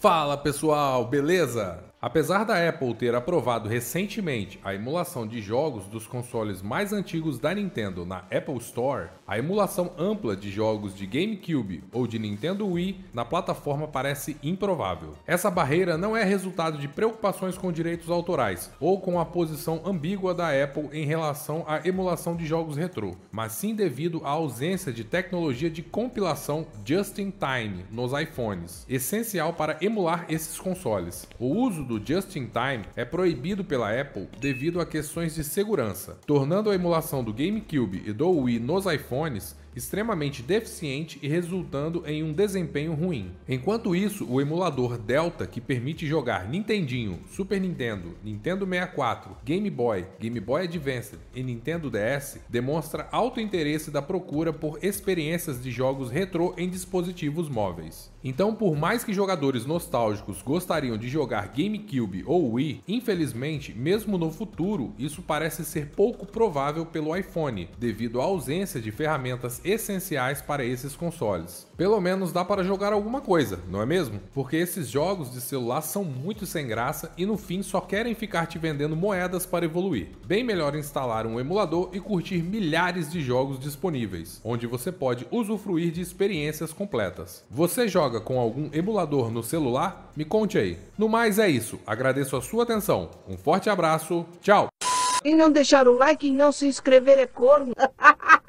Fala pessoal, beleza? Apesar da Apple ter aprovado recentemente a emulação de jogos dos consoles mais antigos da Nintendo na Apple Store, a emulação ampla de jogos de GameCube ou de Nintendo Wii na plataforma parece improvável. Essa barreira não é resultado de preocupações com direitos autorais ou com a posição ambígua da Apple em relação à emulação de jogos retrô, mas sim devido à ausência de tecnologia de compilação just in time nos iPhones, essencial para emular esses consoles. O uso do just-in-time é proibido pela Apple devido a questões de segurança, tornando a emulação do GameCube e do Wii nos iPhones extremamente deficiente e resultando em um desempenho ruim. Enquanto isso, o emulador Delta, que permite jogar Nintendinho, Super Nintendo, Nintendo 64, Game Boy, Game Boy Advance e Nintendo DS, demonstra alto interesse da procura por experiências de jogos retrô em dispositivos móveis. Então, por mais que jogadores nostálgicos gostariam de jogar GameCube ou Wii, infelizmente, mesmo no futuro, isso parece ser pouco provável pelo iPhone, devido à ausência de ferramentas essenciais para esses consoles. Pelo menos dá para jogar alguma coisa, não é mesmo? Porque esses jogos de celular são muito sem graça e no fim só querem ficar te vendendo moedas para evoluir. Bem melhor instalar um emulador e curtir milhares de jogos disponíveis, onde você pode usufruir de experiências completas. Você joga com algum emulador no celular? Me conte aí. No mais é isso, agradeço a sua atenção. Um forte abraço, tchau! E não deixar o like e não se inscrever é corno.